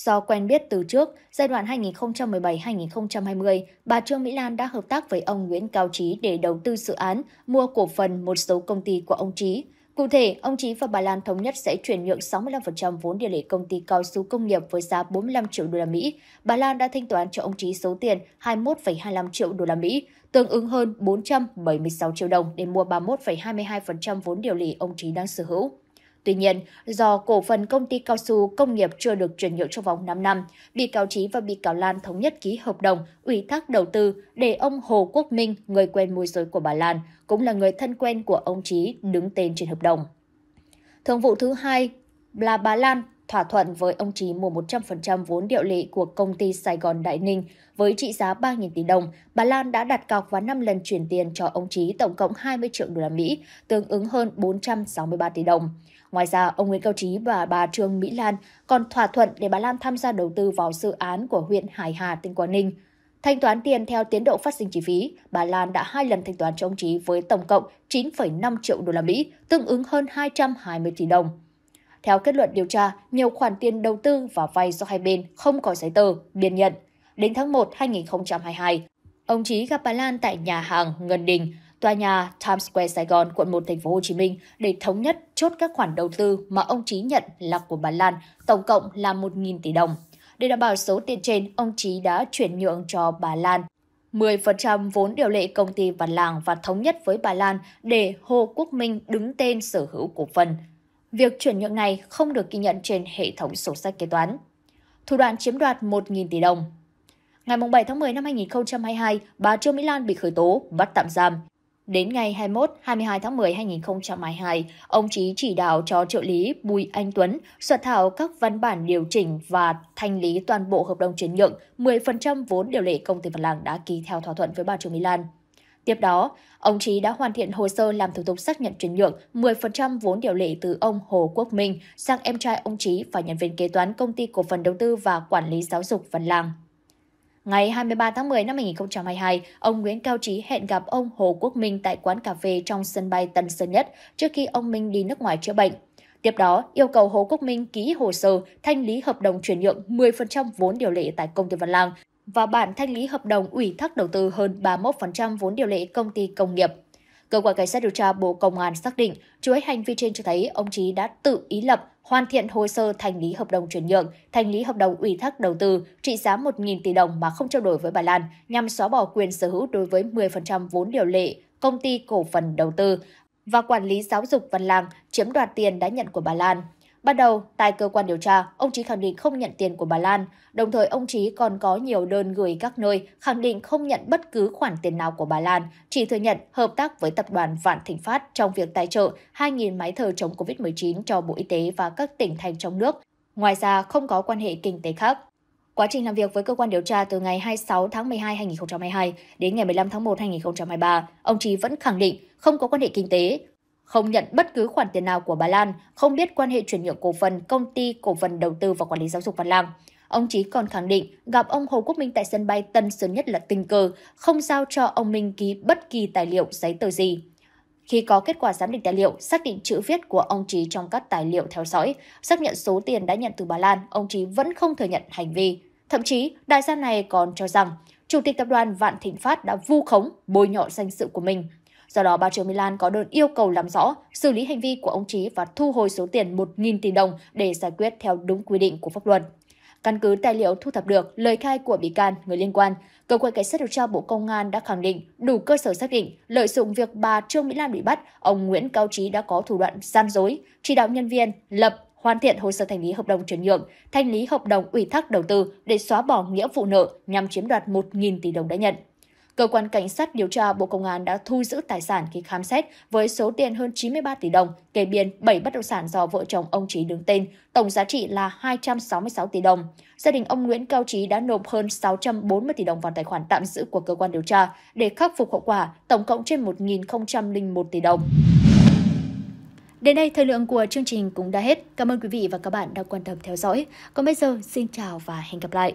Do quen biết từ trước, giai đoạn 2017-2020, bà Trương Mỹ Lan đã hợp tác với ông Nguyễn Cao Trí để đầu tư dự án, mua cổ phần một số công ty của ông Trí. Cụ thể, ông Trí và bà Lan thống nhất sẽ chuyển nhượng 65% vốn điều lệ công ty cao su công nghiệp với giá 45 triệu đô la Mỹ. Bà Lan đã thanh toán cho ông Trí số tiền 21,25 triệu đô la Mỹ, tương ứng hơn 476 triệu đồng để mua 31,22% vốn điều lệ ông Trí đang sở hữu. Tuy nhiên, do cổ phần công ty cao su công nghiệp chưa được chuyển nhượng trong vòng 5 năm, bị cáo Trí và bị cáo Lan thống nhất ký hợp đồng ủy thác đầu tư để ông Hồ Quốc Minh, người quen môi giới của bà Lan, cũng là người thân quen của ông Trí đứng tên trên hợp đồng. Thường vụ thứ hai là bà Lan thỏa thuận với ông Trí mua 100% vốn điệu lệ của công ty Sài Gòn Đại Ninh với trị giá 3.000 tỷ đồng. Bà Lan đã đặt cọc và 5 lần chuyển tiền cho ông Trí tổng cộng 20 triệu đô la Mỹ, tương ứng hơn 463 tỷ đồng. Ngoài ra, ông Nguyễn Cao Trí và bà Trương Mỹ Lan còn thỏa thuận để bà Lan tham gia đầu tư vào dự án của huyện Hải Hà, tỉnh Quảng Ninh. Thanh toán tiền theo tiến độ phát sinh chi phí, bà Lan đã hai lần thanh toán cho ông Trí với tổng cộng 9,5 triệu đô la Mỹ, tương ứng hơn 220 tỷ đồng. Theo kết luận điều tra, nhiều khoản tiền đầu tư và vay do hai bên không có giấy tờ, biên nhận. Đến tháng 1 2022, ông Trí gặp bà Lan tại nhà hàng Ngân Đình, tòa nhà Times Square Sài Gòn, quận 1, thành phố Hồ Chí Minh để thống nhất chốt các khoản đầu tư mà ông Chí nhận là của bà Lan, tổng cộng là 1.000 tỷ đồng. Để đảm bảo số tiền trên, ông Chí đã chuyển nhượng cho bà Lan 10% vốn điều lệ công ty Văn Làng và thống nhất với bà Lan để Hồ Quốc Minh đứng tên sở hữu cổ phần. Việc chuyển nhượng này không được ghi nhận trên hệ thống sổ sách kế toán. Thủ đoạn chiếm đoạt 1.000 tỷ đồng Ngày 7 tháng 10 năm 2022, bà Trương Mỹ Lan bị khởi tố, bắt tạm giam, Đến ngày 21-22 tháng 10 2022, ông Chí chỉ đạo cho trợ lý Bùi Anh Tuấn soạn thảo các văn bản điều chỉnh và thanh lý toàn bộ hợp đồng chuyển nhượng 10% vốn điều lệ công ty Văn Lang đã ký theo thỏa thuận với bà Trương Mỹ Lan. Tiếp đó, ông Chí đã hoàn thiện hồ sơ làm thủ tục xác nhận chuyển nhượng 10% vốn điều lệ từ ông Hồ Quốc Minh sang em trai ông Chí và nhân viên kế toán công ty cổ phần đầu tư và quản lý giáo dục Văn Lang. Ngày 23 tháng 10 năm 2022, ông Nguyễn Cao Trí hẹn gặp ông Hồ Quốc Minh tại quán cà phê trong sân bay Tân Sơn Nhất trước khi ông Minh đi nước ngoài chữa bệnh. Tiếp đó, yêu cầu Hồ Quốc Minh ký hồ sơ thanh lý hợp đồng chuyển nhượng 10% vốn điều lệ tại công ty Văn Lang và bản thanh lý hợp đồng ủy thác đầu tư hơn 31% vốn điều lệ công ty công nghiệp. Cơ quan Cảnh sát điều tra Bộ Công an xác định chuỗi hành vi trên cho thấy ông Trí đã tự ý lập hoàn thiện hồ sơ thành lý hợp đồng chuyển nhượng, thành lý hợp đồng ủy thác đầu tư trị giá 1.000 tỷ đồng mà không trao đổi với Bà Lan nhằm xóa bỏ quyền sở hữu đối với 10% vốn điều lệ công ty cổ phần đầu tư và quản lý giáo dục Văn Lang chiếm đoạt tiền đã nhận của bà Lan Ban đầu, tại cơ quan điều tra, ông Trí khẳng định không nhận tiền của bà Lan. Đồng thời, ông Trí còn có nhiều đơn gửi các nơi khẳng định không nhận bất cứ khoản tiền nào của bà Lan, chỉ thừa nhận hợp tác với tập đoàn Vạn Thịnh Phát trong việc tài trợ 2.000 máy thở chống COVID-19 cho Bộ Y tế và các tỉnh thành trong nước. Ngoài ra, không có quan hệ kinh tế khác. Quá trình làm việc với cơ quan điều tra từ ngày 26 tháng 12 2022 đến ngày 15 tháng 1 2023, ông Trí vẫn khẳng định không có quan hệ kinh tế, không nhận bất cứ khoản tiền nào của Bà Lan, không biết quan hệ chuyển nhượng cổ phần công ty cổ phần đầu tư và quản lý giáo dục Văn Lang. Ông Chí còn khẳng định gặp ông Hồ Quốc Minh tại sân bay Tân Sơn nhất là tình cờ, không giao cho ông Minh ký bất kỳ tài liệu giấy tờ gì. Khi có kết quả giám định tài liệu, xác định chữ viết của ông Chí trong các tài liệu theo dõi, xác nhận số tiền đã nhận từ Bà Lan, ông Chí vẫn không thừa nhận hành vi. Thậm chí, đại gia này còn cho rằng Chủ tịch tập đoàn Vạn Thịnh Phát đã vu khống, bôi nhọ danh sự của mình Do đó, bà Trương Mỹ Lan có đơn yêu cầu làm rõ, xử lý hành vi của ông Trí và thu hồi số tiền 1.000 tỷ đồng để giải quyết theo đúng quy định của pháp luật. Căn cứ tài liệu thu thập được, lời khai của bị can, người liên quan, cơ quan cảnh sát điều tra Bộ Công an đã khẳng định đủ cơ sở xác định lợi dụng việc bà Trương Mỹ Lan bị bắt, ông Nguyễn Cao Trí đã có thủ đoạn gian dối, chỉ đạo nhân viên lập hoàn thiện hồ sơ thành lý hợp đồng chuyển nhượng, thanh lý hợp đồng ủy thác đầu tư để xóa bỏ nghĩa vụ nợ nhằm chiếm đoạt 1.000 tỷ đồng đã nhận. Cơ quan Cảnh sát điều tra Bộ Công an đã thu giữ tài sản khi khám xét với số tiền hơn 93 tỷ đồng, kê biên 7 bất động sản do vợ chồng ông Trí đứng tên, tổng giá trị là 266 tỷ đồng. Gia đình ông Nguyễn Cao Trí đã nộp hơn 640 tỷ đồng vào tài khoản tạm giữ của cơ quan điều tra để khắc phục hậu quả, tổng cộng trên 1.001 tỷ đồng. Đến đây, thời lượng của chương trình cũng đã hết. Cảm ơn quý vị và các bạn đã quan tâm theo dõi. Còn bây giờ, xin chào và hẹn gặp lại!